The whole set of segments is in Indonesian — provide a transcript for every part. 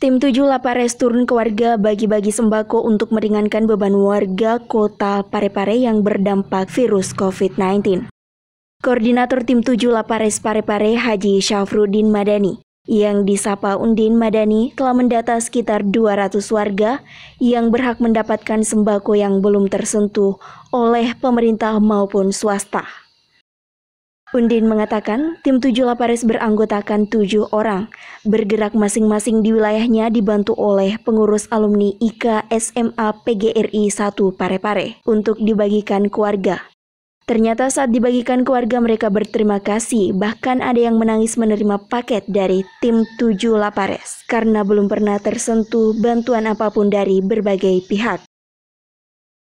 Tim tujuh Lapares turun ke warga bagi-bagi sembako untuk meringankan beban warga kota Parepare yang berdampak virus COVID-19. Koordinator Tim 7 Lapares Parepare Haji Syafrudin Madani yang disapa Undin Madani telah mendata sekitar 200 warga yang berhak mendapatkan sembako yang belum tersentuh oleh pemerintah maupun swasta. Undin mengatakan, tim tujuh Lapares beranggotakan tujuh orang, bergerak masing-masing di wilayahnya dibantu oleh pengurus alumni IKA SMA PGRI 1 Parepare untuk dibagikan keluarga. Ternyata saat dibagikan keluarga mereka berterima kasih, bahkan ada yang menangis menerima paket dari tim tujuh Lapares karena belum pernah tersentuh bantuan apapun dari berbagai pihak.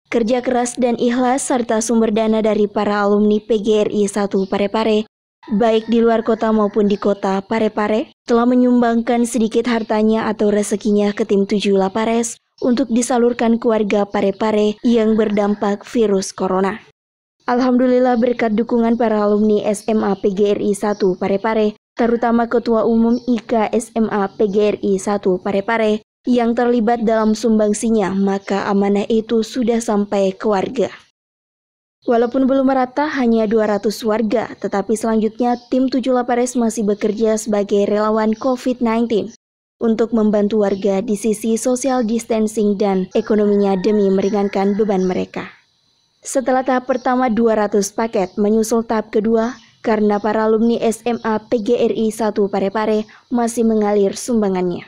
Kerja keras dan ikhlas serta sumber dana dari para alumni PGRI 1 Parepare, baik di luar kota maupun di kota Parepare, telah menyumbangkan sedikit hartanya atau rezekinya ke tim 7 Lapares untuk disalurkan keluarga Parepare yang berdampak virus corona. Alhamdulillah berkat dukungan para alumni SMA PGRI 1 Parepare, terutama Ketua Umum IKA SMA PGRI 1 Parepare, yang terlibat dalam sumbangsinya, maka amanah itu sudah sampai ke warga. Walaupun belum merata hanya 200 warga, tetapi selanjutnya tim tujuh Lapares masih bekerja sebagai relawan COVID-19 untuk membantu warga di sisi social distancing dan ekonominya demi meringankan beban mereka. Setelah tahap pertama 200 paket, menyusul tahap kedua karena para alumni SMA PGRI 1 Parepare masih mengalir sumbangannya.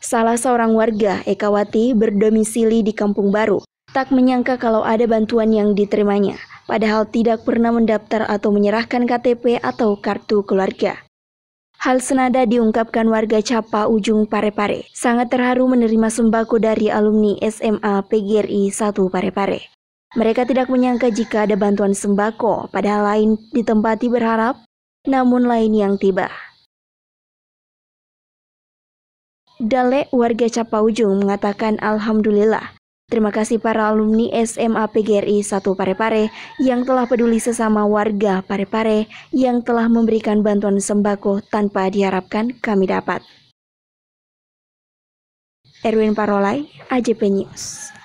Salah seorang warga, Ekawati, berdomisili di Kampung Baru, tak menyangka kalau ada bantuan yang diterimanya, padahal tidak pernah mendaftar atau menyerahkan KTP atau kartu keluarga. Hal senada diungkapkan warga Capa Ujung Parepare, sangat terharu menerima sembako dari alumni SMA PGRI 1 Parepare. Mereka tidak menyangka jika ada bantuan sembako, padahal lain ditempati berharap, namun lain yang tiba. Dale warga capa ujung mengatakan Alhamdulillah. Terima kasih para alumni SMA PGRI 1 Parepare yang telah peduli sesama warga Parepare yang telah memberikan bantuan sembako tanpa diharapkan kami dapat. Erwin Parolai, AJP News.